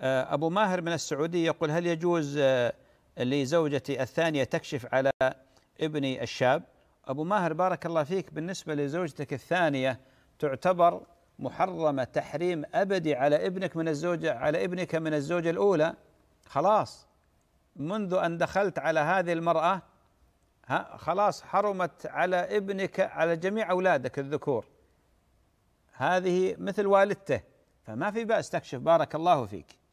آه، أبو ماهر من السعودية يقول هل يجوز آه، لزوجتي الثانية تكشف على ابني الشاب أبو ماهر بارك الله فيك بالنسبة لزوجتك الثانية تعتبر محرمة تحريم أبدي على ابنك من الزوجة على ابنك من الزوجة الأولى خلاص منذ أن دخلت على هذه المرأة ها خلاص حرمت على ابنك على جميع أولادك الذكور هذه مثل والدته فما في بأس تكشف بارك الله فيك